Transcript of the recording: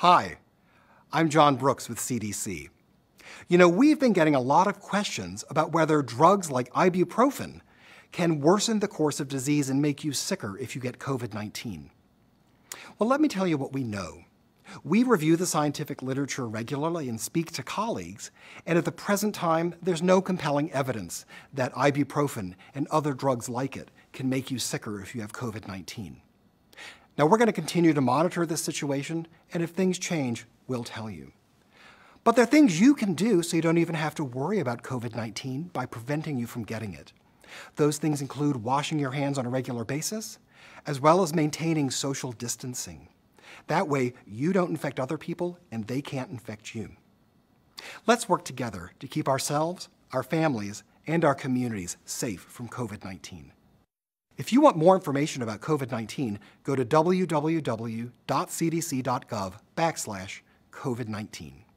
Hi, I'm John Brooks with CDC. You know, we've been getting a lot of questions about whether drugs like ibuprofen can worsen the course of disease and make you sicker if you get COVID 19. Well, let me tell you what we know. We review the scientific literature regularly and speak to colleagues, and at the present time, there's no compelling evidence that ibuprofen and other drugs like it can make you sicker if you have COVID 19. Now, we're going to continue to monitor this situation, and if things change, we'll tell you. But there are things you can do so you don't even have to worry about COVID 19 by preventing you from getting it. Those things include washing your hands on a regular basis, as well as maintaining social distancing. That way, you don't infect other people and they can't infect you. Let's work together to keep ourselves, our families, and our communities safe from COVID 19. If you want more information about COVID-19, go to www.cdc.gov backslash COVID-19.